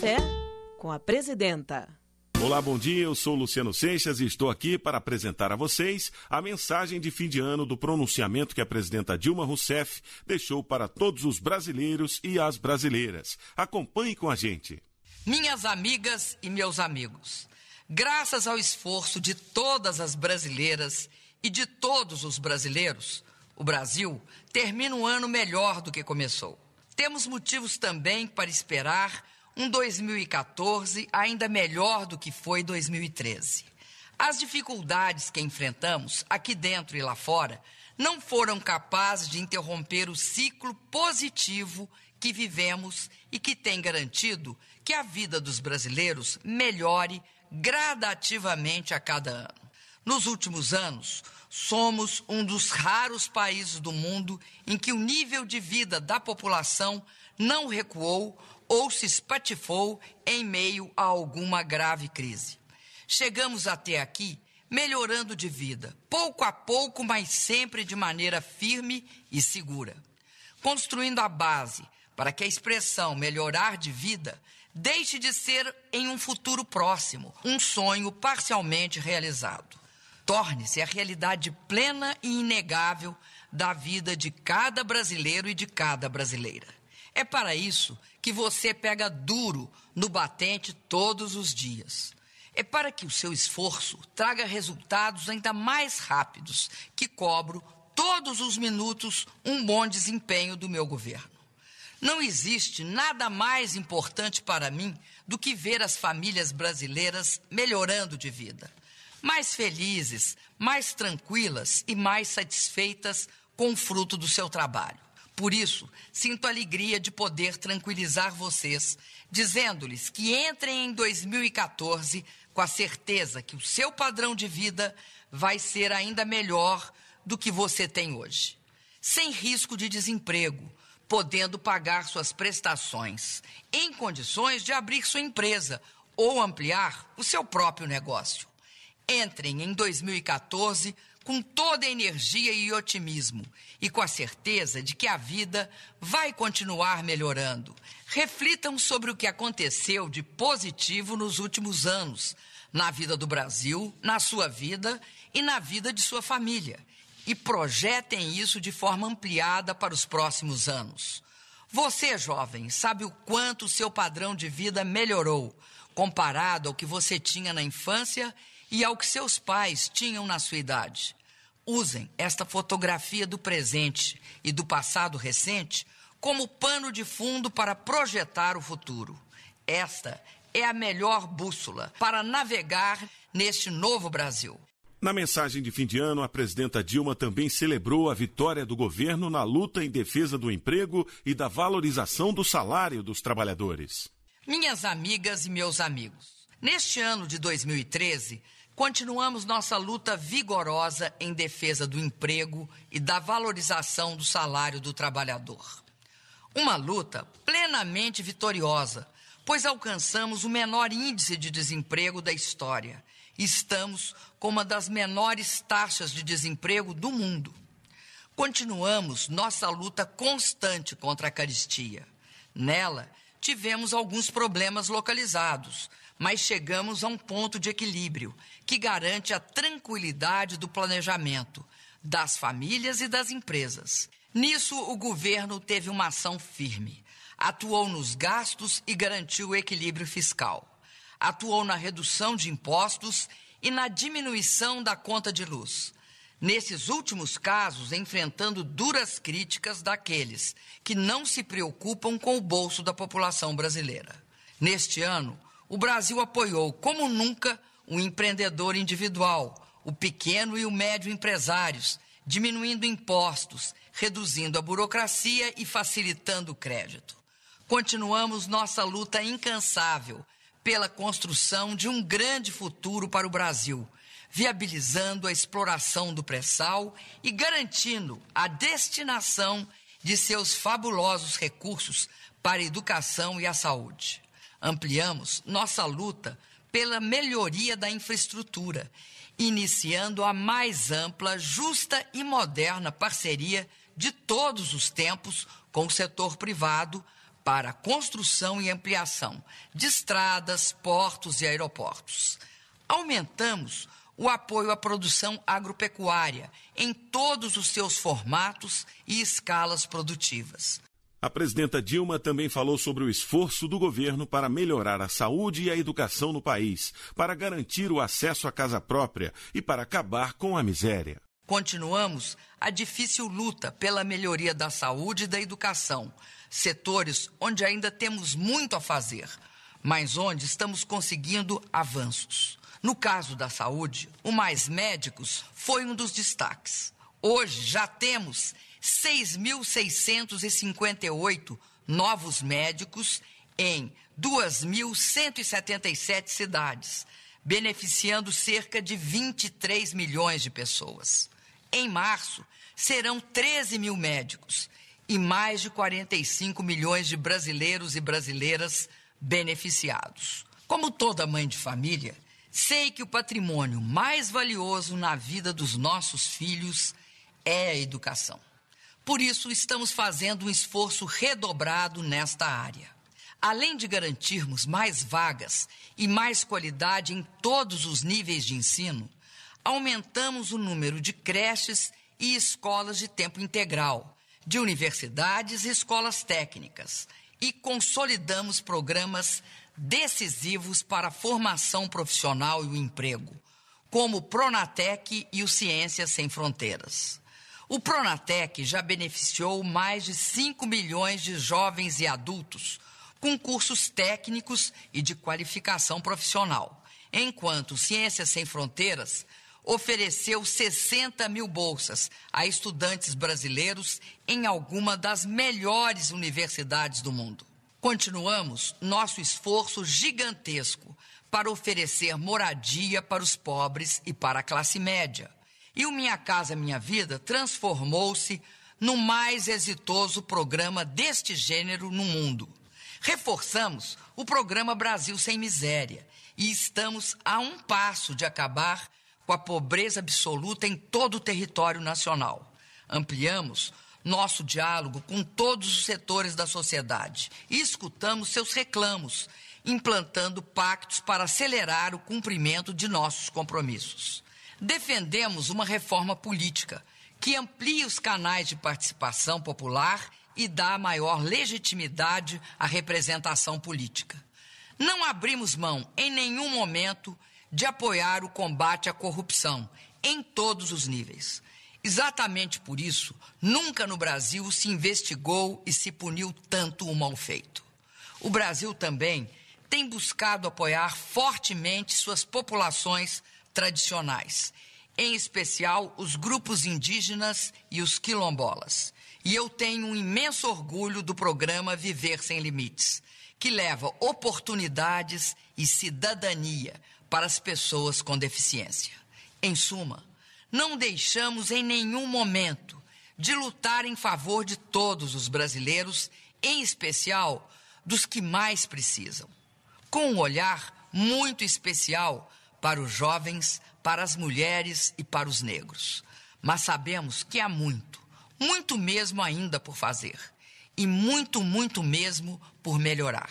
Café com a Presidenta. Olá, bom dia. Eu sou Luciano Seixas e estou aqui para apresentar a vocês a mensagem de fim de ano do pronunciamento que a presidenta Dilma Rousseff deixou para todos os brasileiros e as brasileiras. Acompanhe com a gente. Minhas amigas e meus amigos, graças ao esforço de todas as brasileiras e de todos os brasileiros, o Brasil termina um ano melhor do que começou. Temos motivos também para esperar um 2014 ainda melhor do que foi 2013. As dificuldades que enfrentamos, aqui dentro e lá fora, não foram capazes de interromper o ciclo positivo que vivemos e que tem garantido que a vida dos brasileiros melhore gradativamente a cada ano. Nos últimos anos, somos um dos raros países do mundo em que o nível de vida da população não recuou ou se espatifou em meio a alguma grave crise. Chegamos até aqui melhorando de vida, pouco a pouco, mas sempre de maneira firme e segura. Construindo a base para que a expressão melhorar de vida deixe de ser, em um futuro próximo, um sonho parcialmente realizado. Torne-se a realidade plena e inegável da vida de cada brasileiro e de cada brasileira. É para isso que você pega duro no batente todos os dias. É para que o seu esforço traga resultados ainda mais rápidos, que cobro todos os minutos um bom desempenho do meu governo. Não existe nada mais importante para mim do que ver as famílias brasileiras melhorando de vida, mais felizes, mais tranquilas e mais satisfeitas com o fruto do seu trabalho. Por isso, sinto alegria de poder tranquilizar vocês, dizendo-lhes que entrem em 2014 com a certeza que o seu padrão de vida vai ser ainda melhor do que você tem hoje. Sem risco de desemprego, podendo pagar suas prestações, em condições de abrir sua empresa ou ampliar o seu próprio negócio. Entrem em 2014 com toda a energia e otimismo e com a certeza de que a vida vai continuar melhorando. Reflitam sobre o que aconteceu de positivo nos últimos anos, na vida do Brasil, na sua vida e na vida de sua família. E projetem isso de forma ampliada para os próximos anos. Você, jovem, sabe o quanto o seu padrão de vida melhorou comparado ao que você tinha na infância e ao que seus pais tinham na sua idade. Usem esta fotografia do presente e do passado recente como pano de fundo para projetar o futuro. Esta é a melhor bússola para navegar neste novo Brasil. Na mensagem de fim de ano, a presidenta Dilma também celebrou a vitória do governo na luta em defesa do emprego e da valorização do salário dos trabalhadores. Minhas amigas e meus amigos, neste ano de 2013, Continuamos nossa luta vigorosa em defesa do emprego e da valorização do salário do trabalhador. Uma luta plenamente vitoriosa, pois alcançamos o menor índice de desemprego da história. Estamos com uma das menores taxas de desemprego do mundo. Continuamos nossa luta constante contra a caristia. Nela, tivemos alguns problemas localizados, mas chegamos a um ponto de equilíbrio que garante a tranquilidade do planejamento das famílias e das empresas. Nisso, o governo teve uma ação firme. Atuou nos gastos e garantiu o equilíbrio fiscal. Atuou na redução de impostos e na diminuição da conta de luz. Nesses últimos casos, enfrentando duras críticas daqueles que não se preocupam com o bolso da população brasileira. Neste ano, o Brasil apoiou como nunca o empreendedor individual, o pequeno e o médio empresários, diminuindo impostos, reduzindo a burocracia e facilitando o crédito. Continuamos nossa luta incansável pela construção de um grande futuro para o Brasil, viabilizando a exploração do pré-sal e garantindo a destinação de seus fabulosos recursos para a educação e a saúde ampliamos nossa luta pela melhoria da infraestrutura, iniciando a mais ampla, justa e moderna parceria de todos os tempos com o setor privado para a construção e ampliação de estradas, portos e aeroportos. Aumentamos o apoio à produção agropecuária em todos os seus formatos e escalas produtivas. A presidenta Dilma também falou sobre o esforço do governo para melhorar a saúde e a educação no país, para garantir o acesso à casa própria e para acabar com a miséria. Continuamos a difícil luta pela melhoria da saúde e da educação, setores onde ainda temos muito a fazer, mas onde estamos conseguindo avanços. No caso da saúde, o Mais Médicos foi um dos destaques Hoje já temos 6.658 novos médicos em 2.177 cidades, beneficiando cerca de 23 milhões de pessoas. Em março, serão 13 mil médicos e mais de 45 milhões de brasileiros e brasileiras beneficiados. Como toda mãe de família, sei que o patrimônio mais valioso na vida dos nossos filhos é é a educação. Por isso, estamos fazendo um esforço redobrado nesta área. Além de garantirmos mais vagas e mais qualidade em todos os níveis de ensino, aumentamos o número de creches e escolas de tempo integral, de universidades e escolas técnicas, e consolidamos programas decisivos para a formação profissional e o emprego, como o Pronatec e o Ciências Sem Fronteiras. O Pronatec já beneficiou mais de 5 milhões de jovens e adultos com cursos técnicos e de qualificação profissional, enquanto Ciências Sem Fronteiras ofereceu 60 mil bolsas a estudantes brasileiros em alguma das melhores universidades do mundo. Continuamos nosso esforço gigantesco para oferecer moradia para os pobres e para a classe média e o Minha Casa Minha Vida transformou-se no mais exitoso programa deste gênero no mundo. Reforçamos o programa Brasil Sem Miséria e estamos a um passo de acabar com a pobreza absoluta em todo o território nacional. Ampliamos nosso diálogo com todos os setores da sociedade e escutamos seus reclamos, implantando pactos para acelerar o cumprimento de nossos compromissos. Defendemos uma reforma política que amplie os canais de participação popular e dá maior legitimidade à representação política. Não abrimos mão, em nenhum momento, de apoiar o combate à corrupção, em todos os níveis. Exatamente por isso, nunca no Brasil se investigou e se puniu tanto o mal feito. O Brasil também tem buscado apoiar fortemente suas populações tradicionais, em especial os grupos indígenas e os quilombolas. E eu tenho um imenso orgulho do programa Viver Sem Limites, que leva oportunidades e cidadania para as pessoas com deficiência. Em suma, não deixamos em nenhum momento de lutar em favor de todos os brasileiros, em especial dos que mais precisam, com um olhar muito especial para os jovens, para as mulheres e para os negros. Mas sabemos que há muito, muito mesmo ainda por fazer. E muito, muito mesmo por melhorar.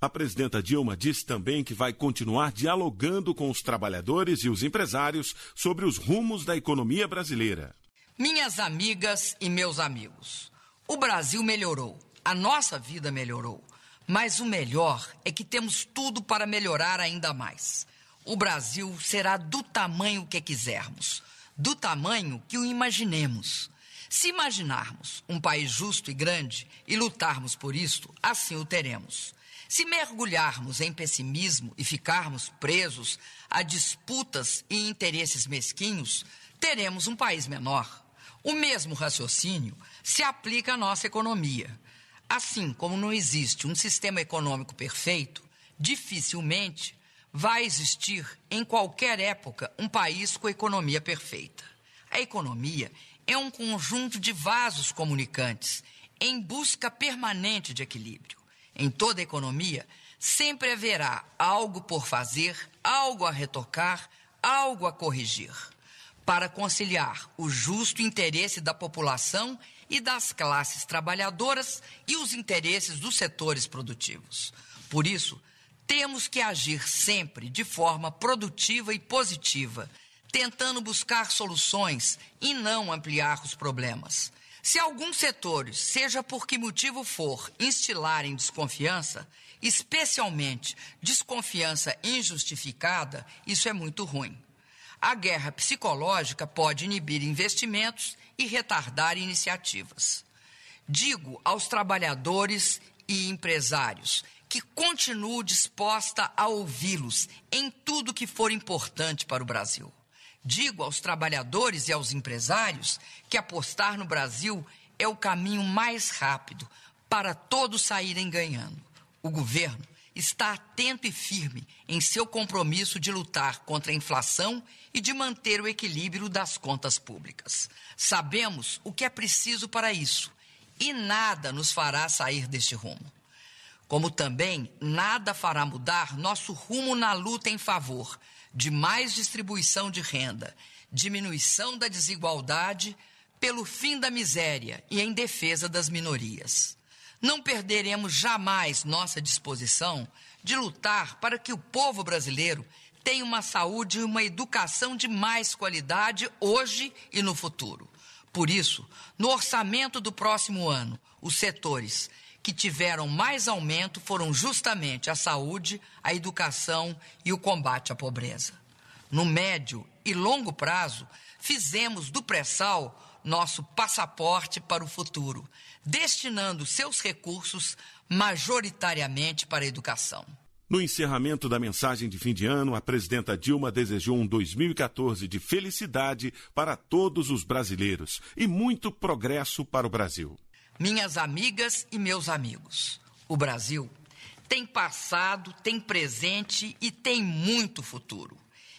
A presidenta Dilma diz também que vai continuar dialogando com os trabalhadores e os empresários sobre os rumos da economia brasileira. Minhas amigas e meus amigos, o Brasil melhorou, a nossa vida melhorou, mas o melhor é que temos tudo para melhorar ainda mais o Brasil será do tamanho que quisermos, do tamanho que o imaginemos. Se imaginarmos um país justo e grande e lutarmos por isto, assim o teremos. Se mergulharmos em pessimismo e ficarmos presos a disputas e interesses mesquinhos, teremos um país menor. O mesmo raciocínio se aplica à nossa economia. Assim como não existe um sistema econômico perfeito, dificilmente vai existir, em qualquer época, um país com economia perfeita. A economia é um conjunto de vasos comunicantes em busca permanente de equilíbrio. Em toda economia, sempre haverá algo por fazer, algo a retocar, algo a corrigir, para conciliar o justo interesse da população e das classes trabalhadoras e os interesses dos setores produtivos. Por isso, temos que agir sempre de forma produtiva e positiva, tentando buscar soluções e não ampliar os problemas. Se alguns setores, seja por que motivo for, instilarem desconfiança, especialmente desconfiança injustificada, isso é muito ruim. A guerra psicológica pode inibir investimentos e retardar iniciativas. Digo aos trabalhadores e empresários que continuo disposta a ouvi-los em tudo que for importante para o Brasil. Digo aos trabalhadores e aos empresários que apostar no Brasil é o caminho mais rápido para todos saírem ganhando. O governo está atento e firme em seu compromisso de lutar contra a inflação e de manter o equilíbrio das contas públicas. Sabemos o que é preciso para isso e nada nos fará sair deste rumo como também nada fará mudar nosso rumo na luta em favor de mais distribuição de renda, diminuição da desigualdade, pelo fim da miséria e em defesa das minorias. Não perderemos jamais nossa disposição de lutar para que o povo brasileiro tenha uma saúde e uma educação de mais qualidade hoje e no futuro. Por isso, no orçamento do próximo ano, os setores que tiveram mais aumento foram justamente a saúde, a educação e o combate à pobreza. No médio e longo prazo, fizemos do pré-sal nosso passaporte para o futuro, destinando seus recursos majoritariamente para a educação. No encerramento da mensagem de fim de ano, a presidenta Dilma desejou um 2014 de felicidade para todos os brasileiros e muito progresso para o Brasil. Minhas amigas e meus amigos, o Brasil tem passado, tem presente e tem muito futuro.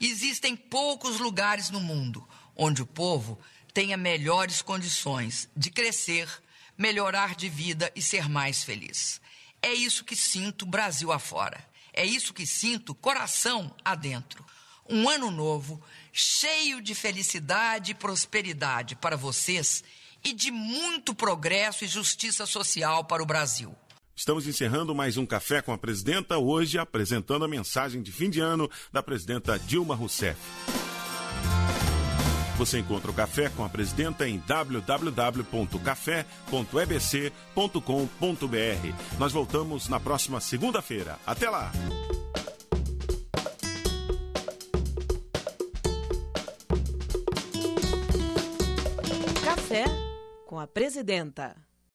Existem poucos lugares no mundo onde o povo tenha melhores condições de crescer, melhorar de vida e ser mais feliz. É isso que sinto Brasil afora. É isso que sinto coração adentro. Um ano novo, cheio de felicidade e prosperidade para vocês e de muito progresso e justiça social para o Brasil. Estamos encerrando mais um Café com a Presidenta, hoje apresentando a mensagem de fim de ano da presidenta Dilma Rousseff. Você encontra o Café com a Presidenta em www.café.ebc.com.br. Nós voltamos na próxima segunda-feira. Até lá! com a presidenta.